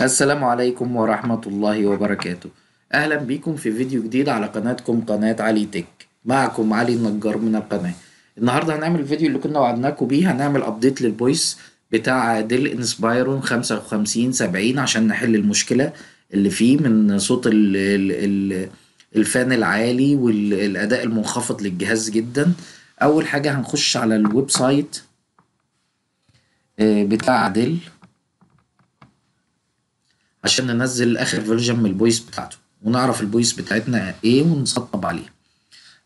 السلام عليكم ورحمة الله وبركاته أهلا بيكم في فيديو جديد على قناتكم قناة علي تك معكم علي النجار من القناة النهاردة هنعمل الفيديو اللي كنا وعدناكم بيه هنعمل ابديت للبويس بتاع ديل انسبايرون 5570 عشان نحل المشكلة اللي فيه من صوت ال ال ال الفان العالي والأداء المنخفض للجهاز جدا أول حاجة هنخش على الويب سايت آه، بتاع ديل عشان ننزل اخر فيرجن من البويس بتاعته ونعرف البويس بتاعتنا ايه ونسطب عليه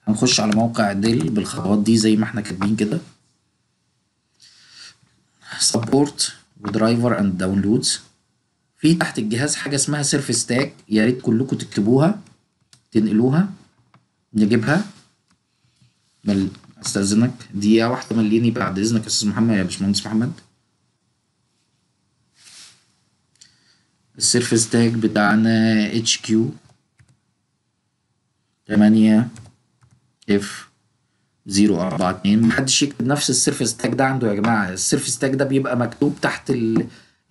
هنخش على موقع ديل بالخطوات دي زي ما احنا كاتبين كده سبورت ودرايفر اند داونلودز في تحت الجهاز حاجه اسمها سيرفيس تاج يا ريت كلكم تكتبوها تنقلوها نجيبها مل... استاذنك دقيقه واحده مليني بعد اذنك يا استاذ محمد يا باشمهندس محمد السيرفس تاج بتاعنا اتش كيو تمانية اف زيرو أربعة اتنين محدش يكتب نفس السيرفس تاج ده عنده يا جماعة السيرفس تاج ده بيبقى مكتوب تحت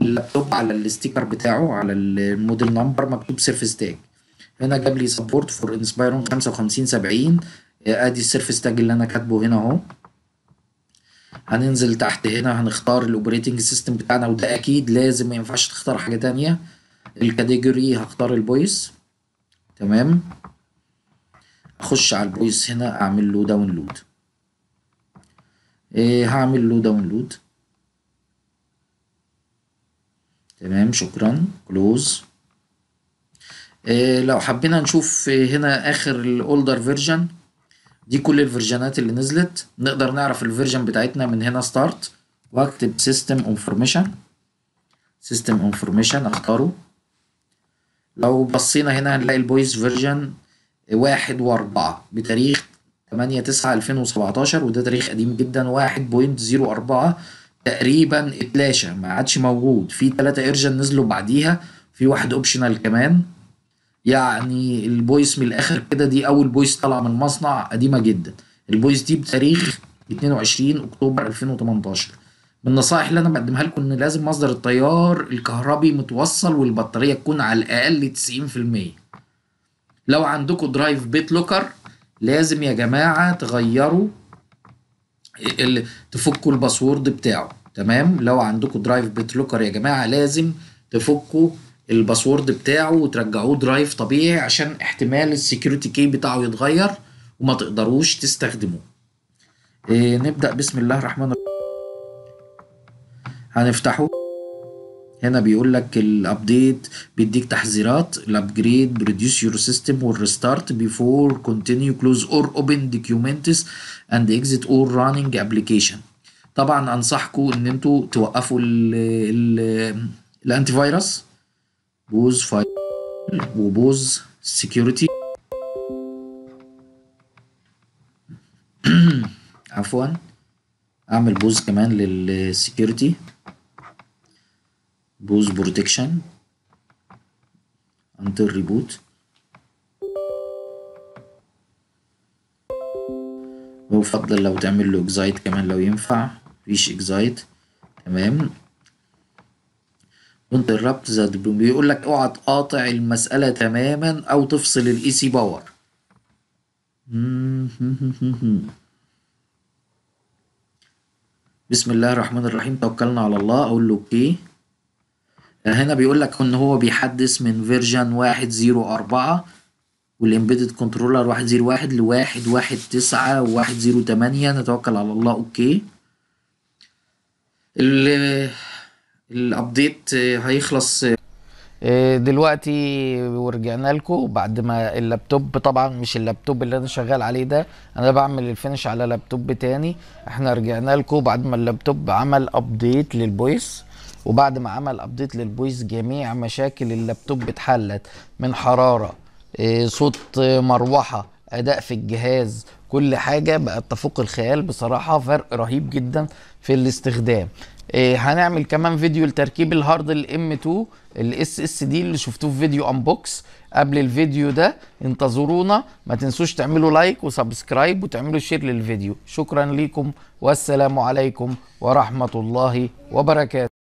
اللابتوب على الستيكر بتاعه على الموديل نمبر مكتوب سيرفس تاج هنا جاب لي سبورت فور انسبايرون وخمسين سبعين ادي السيرفس تاج اللي انا كاتبه هنا اهو هننزل تحت هنا هنختار الاوبريتنج سيستم بتاعنا وده اكيد لازم ما ينفعش تختار حاجه تانية الكاتيجوري هختار البويس تمام اخش على البويس هنا اعمل له داونلود إيه هعمل له داونلود تمام شكرا كلوز إيه لو حبينا نشوف هنا اخر الاولدر فيرجن دي كل الفيرجنات اللي نزلت نقدر نعرف الفيرجن بتاعتنا من هنا ستارت واكتب سيستم انفورميشن سيستم انفورميشن اختاره لو بصينا هنا هنلاقي البويز فيرجن واحد واربعة بتاريخ تمانية تسعة ألفين وسبعتاشر وده تاريخ قديم جدا واحد بوينت زيرو أربعة تقريبا اتلاشى ما عادش موجود في تلاتة إيرجن نزلوا بعديها في واحد أوبشنال كمان يعني البويس من الآخر كده دي أول بويس طالعة من مصنع قديمة جدا البويس دي بتاريخ 22 أكتوبر 2018 من النصائح اللي انا بقدمها لكم ان لازم مصدر التيار الكهربي متوصل والبطاريه تكون على الاقل 90% لو عندكم درايف بيت لوكر لازم يا جماعه تغيروا تفكوا الباسورد بتاعه تمام لو عندكم درايف بيت لوكر يا جماعه لازم تفكوا الباسورد بتاعه وترجعوه درايف طبيعي عشان احتمال السكيورتي كي بتاعه يتغير وما تقدروش تستخدموه إيه نبدا بسم الله الرحمن الرحيم هنفتحه هنا بيقول لك الابديت بيديك تحذيرات الابجريد بريديوس يور سيستم والريستارت بيفور كونتينيو كلوز اور اوبن دوكيومنتس اند اكزيت اور راننج ابلكيشن طبعا انصحكم ان انتوا توقفوا ال الانتي فايروس بوز فايل وبوز سكيورتي عفوا اعمل بوز كمان للسكيورتي بوز بروتكشن انتر ريبوت وفضل لو تعمل له اكزايت كمان لو ينفع مفيش اكزايت تمام كنت الربط بيقول لك اوعى تقاطع المسألة تماما او تفصل الاي سي باور بسم الله الرحمن الرحيم توكلنا على الله اقول له اوكي هنا بيقول لك ان هو بيحدث من فيرجن 1.04 والامبيدد كنترولر 101 ل 119 و 108 نتوكل على الله اوكي الابديت هيخلص آه، دلوقتي ورجعنا لكم بعد ما اللابتوب طبعا مش اللابتوب اللي انا شغال عليه ده انا بعمل الفينش على لابتوب تاني احنا رجعنا لكم بعد ما اللابتوب عمل ابديت للبويس وبعد ما عمل ابديت للبويز جميع مشاكل اللابتوب اتحلت من حراره آه، صوت آه، مروحه اداء في الجهاز كل حاجه بقت تفوق الخيال بصراحه فرق رهيب جدا في الاستخدام آه، هنعمل كمان فيديو لتركيب الهارد الام 2 الاس اس دي اللي شفتوه في فيديو انبوكس قبل الفيديو ده انتظرونا ما تنسوش تعملوا لايك وسبسكرايب وتعملوا شير للفيديو شكرا ليكم والسلام عليكم ورحمه الله وبركاته